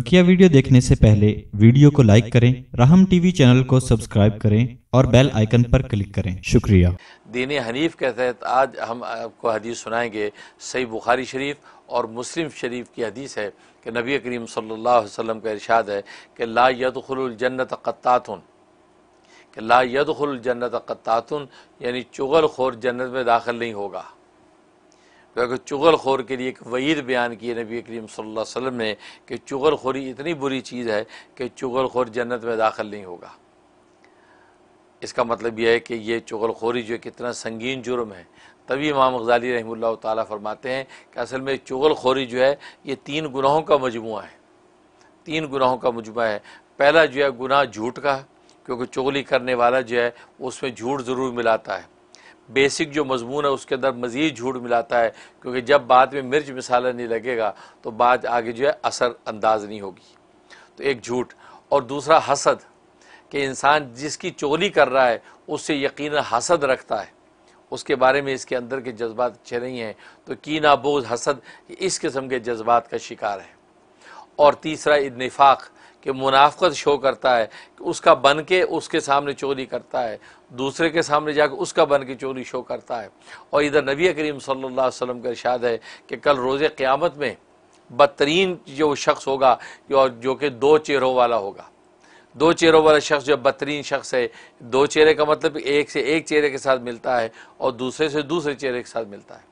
बकिया वीडियो देखने से पहले वीडियो को लाइक करें राहम टीवी चैनल को सब्सक्राइब करें और बेल आइकन पर क्लिक करें शुक्रिया दीन हनीफ के तहत आज हम आपको हदीस सुनाएंगे सही बुखारी शरीफ और मुस्लिम शरीफ की हदीस है कि नबी करीम सल्लल्लाहु अलैहि वसल्लम का इरशाद है कि ला यदखलजन्नत कत्तातुन कि ला यदखलजन्नत कत्तातुन यानी खोर जन्नत में दाखिल नहीं होगा क्योंकि तो चुगल खोर के लिए एक वईद बयान किए नबी करीम सल्लल्लाहु अलैहि वसल्लम ने कि चुगल खोरी इतनी बुरी चीज़ है कि चुगल खोर जन्नत में दाखिल नहीं होगा इसका मतलब यह है कि ये चुगल खोरी जो कितना संगीन जुर्म है तभी इमाम गजाली रहमल्ला ताली फरमाते हैं कि असल में चुगल खोरी जो है ये तीन गुनाहों का मजमू है तीन गुनाहों का मजमू है पहला जो है गुनाह झूठ का क्योंकि चुगली करने वाला जो है उसमें झूठ ज़रूर मिलाता है बेसिक जो मजमून है उसके अंदर मज़ीद झूठ मिलाता है क्योंकि जब बाद में मिर्च मसाला नहीं लगेगा तो बाद आगे जो है असर अंदाज नहीं होगी तो एक झूठ और दूसरा हसद कि इंसान जिसकी चोरी कर रहा है उससे यकीन हसद रखता है उसके बारे में इसके अंदर के जज्बात अच्छे नहीं हैं तो कीना बोझ हसद इस किस्म के जज्बात का शिकार है और तीसरा नफाक़ कि मुनाफ़त शो करता है उसका बन के उसके सामने चोरी करता है दूसरे के सामने जाकर उसका बन के चोरी शो करता है और इधर नबी करीम सल्ला वसम का इरशाद है कि कल रोज़ क़्यामत में बदतरीन जो शख्स होगा जो, जो कि दो चेहरों वाला होगा दो चेहरों वाला शख्स जो बदतरीन शख्स है दो चेहरे का मतलब एक से एक चेहरे के साथ मिलता है और दूसरे से दूसरे चेहरे के साथ मिलता है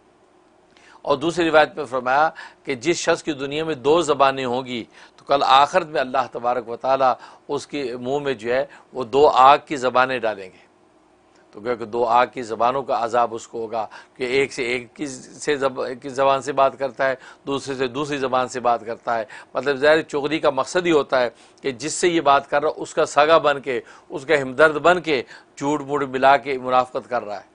और दूसरी रिवायत में फरमाया कि जिस शख्स की दुनिया में दो ज़बानें होंगी तो कल आखिर में अल्लाह तबारक व ताली उसके मुंह में जो है वो दो आग की ज़बानें डालेंगे तो क्या कि दो आग की ज़बानों का अजाब उसको होगा कि एक से एक की से जब की ज़बान से बात करता है दूसरे से दूसरी ज़बान से बात करता है मतलब ज़ाहिर चोरी का मकसद ही होता है कि जिससे ये बात कर रहा है उसका सगा बन के उसका हमदर्द बन के झूठ मूठ मिला के मुनाफ़त कर रहा है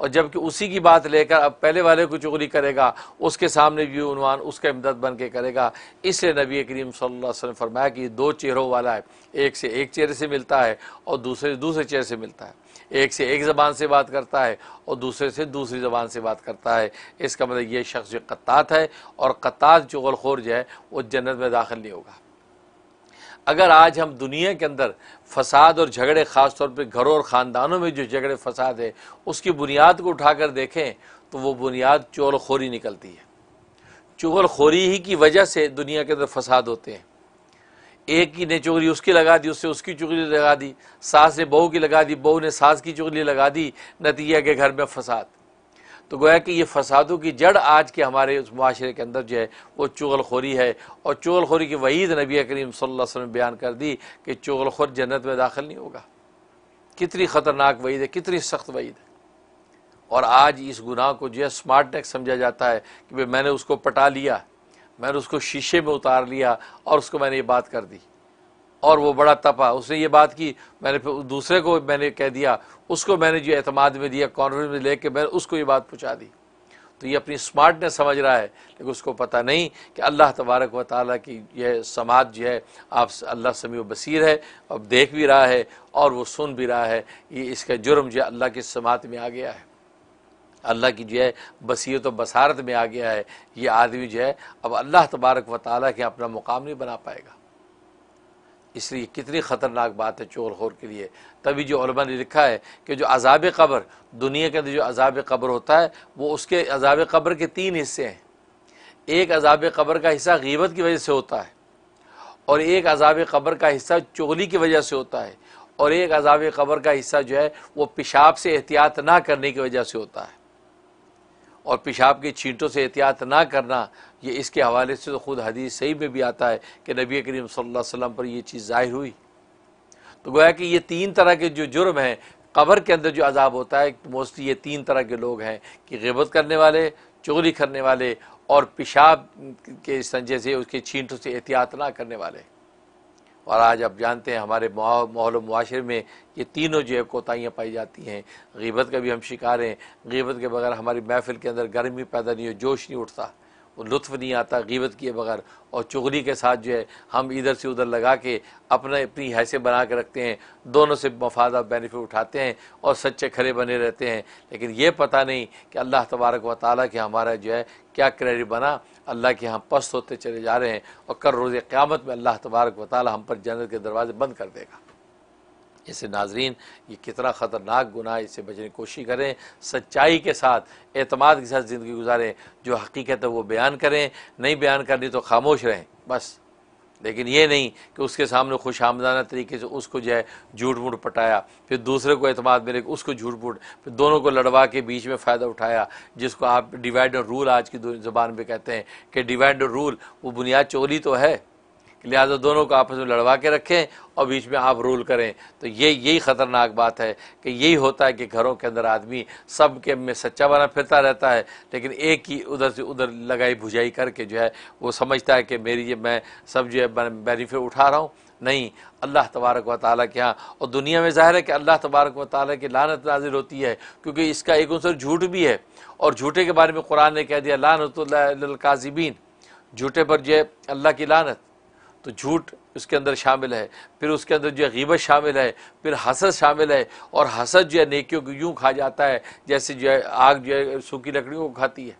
और जबकि उसी की बात लेकर अब पहले वाले को चुगली करेगा उसके सामने भी उनवान उसका इमदद बन के करेगा इसलिए नबी करीम वसल्लम फरमाया कि दो चेहरों वाला है एक से एक चेहरे से मिलता है और दूसरे दूसरे चेहरे से मिलता है एक से एक ज़बान से बात करता है और दूसरे से दूसरी ज़बान से बात करता है इसका मतलब ये शख्स जो कत्तात है और कत्तात जो गलखोर जो है वो जन्नत में दाखिल नहीं होगा अगर आज हम दुनिया के अंदर फसाद और झगड़े ख़ास तौर पे घरों और ख़ानदानों में जो झगड़े फसाद है उसकी बुनियाद को उठाकर देखें तो वो बुनियाद चोलखोरी निकलती है चोलखोरी ही की वजह से दुनिया के अंदर फसाद होते हैं एक ही ने चुगली उसकी लगा दी उससे उसकी चुगली लगा दी सास ने बहू की लगा दी बहू ने सास की चुगली लगा दी नतीजा के घर में फसाद तो गोया कि ये फसादों की जड़ आज के हमारे उस माशरे के अंदर जो है वो चुगलखोरी है और चुगलखोरी की वहीद नबी करीम सल्लल्लाहु अलैहि बयान कर दी कि चुगलखोर जन्नत में दाखिल नहीं होगा कितनी ख़तरनाक वहीद है कितनी सख्त वहीद है और आज इस गुनाह को जो है स्मार्ट टैक्स समझा जाता है कि भाई मैंने उसको पटा लिया मैंने उसको शीशे में उतार लिया और उसको मैंने ये बात कर दी और वो बड़ा तपा उसने ये बात की मैंने फिर दूसरे को मैंने कह दिया उसको मैंने जो अतमाद में दिया कॉन्फ्रेंस में लेके मैंने उसको ये बात पूछा दी तो ये अपनी स्मार्टनेस समझ रहा है लेकिन उसको पता नहीं कि अल्लाह तबारक व ताली की यह समाज जो है आप अल्लाह समी बसीर है और देख भी रहा है और वो सुन भी रहा है ये इसका जुर्म जो अल्लाह की समात में आ गया है अल्लाह की जो है बसीत व बसारत में आ गया है ये आदमी जो है अब अल्लाह तबारक व ताली के अपना मुकाम नहीं बना पाएगा इसलिए कितनी ख़तरनाक बात है चोर खोर के लिए तभी जो ने लिखा है कि जो अजाब कब्र दुनिया के अंदर जो अजाब कब्र होता है वो उसके अजाब कब्र के तीन हिस्से हैं एक अजाब कब्र का हिस्सा गीबत की वजह से होता है और एक अजाब कब्र का हिस्सा चोली की वजह से होता है और एक अजाब कब्र का हिस्सा जो है वो पेशाब से एहतियात ना करने की वजह से होता है और पेशाब के छींटों से एहतियात ना करना ये इसके हवाले से तो ख़ुद हदीस सही में भी आता है कि नबी करीम सल्लल्लाहु अलैहि पर यह चीज़ ज़ाहिर हुई तो गोया कि ये तीन तरह के जो जुर्म हैं कबर के अंदर जो अजाब होता है मोस्टली ये तीन तरह के लोग हैं कि गबत करने वाले चोरी करने वाले और पेशाब के संजय से उसके छींटों से एहतियात ना करने वाले और आज आप जानते हैं हमारे माहौल माशरे में ये तीनों जो है कोताहियाँ पाई जाती हैं गीबत का भी हम शिकार हैं गीबत के बगैर हमारी महफिल के अंदर गर्मी पैदा नहीं हो जोश नहीं उठता लुत्फ़ नहीं आता गीबत किए बगैर और चुगली के साथ जो है हम इधर से उधर लगा के अपने अपनी हैसियत बना के रखते हैं दोनों से मफादा बेनिफिट उठाते हैं और सच्चे खड़े बने रहते हैं लेकिन ये पता नहीं कि अल्लाह तबारक व ताली के हमारा जो है क्या क्रेडिट बना अल्लाह के हम पस्त होते चले जा रहे हैं और कल रोज़ क़्यामत में अल्लाह तबारक व ताली हम पर जन्नत के दरवाज़े बंद कर देगा जैसे नाजरीन ये कितना ख़तरनाक गुनाह इससे बचने की कोशिश करें सच्चाई के साथ अतमाद के साथ ज़िंदगी गुजारें जो हकीकत है वो बयान करें नहीं बयान करनी तो खामोश रहें बस लेकिन ये नहीं कि उसके सामने खुश आमदाना तरीके से उसको जो है झूठ मूठ पटाया फिर दूसरे को अतमाद मिले उसको झूठ मूठ फिर दोनों को लड़वा के बीच में फ़ायदा उठाया जिसको आप डिवाइड और रूल आज की ज़बान में कहते हैं कि डिवाइड और रूल वो बुनियाद चोरी तो है लिहाजा दोनों को आपस में लड़वा के रखें और बीच में आप रूल करें तो ये यही ख़तरनाक बात है कि यही होता है कि घरों के अंदर आदमी सब के में सच्चा बना फिरता रहता है लेकिन एक ही उधर से उधर लगाई भुजाई करके जो है वो समझता है कि मेरी ये मैं सब जो है बेनिफिट उठा रहा हूँ नहीं अल्लाह तबारक व ताली के यहाँ और दुनिया में ज़ाहिर है कि अल्लाह तबारक व ताली की लानत नाजिल होती है क्योंकि इसका एक उनसर झूठ भी है और झूठे के बारे में कुरान ने कह दिया लानतकाजीबीन झूठे पर जो है अल्लाह की लानत तो झूठ उसके अंदर शामिल है फिर उसके अंदर जो है गीबत शामिल है फिर हसद शामिल है और हसद जो है नेकियों को यूँ खा जाता है जैसे जो है आग जो है सूखी लकड़ियों को खाती है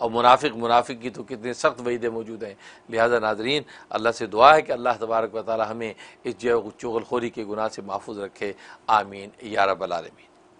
और मुनाफिक मुनाफिक की तो कितने सख्त वहीदे मौजूद हैं लिहाजा नाजरीन अल्लाह से दुआ है कि अल्लाह तबारक वाली हमें इस जो चुगलखोरी के गुनाह से महफूज रखे आमीन या रबालमीन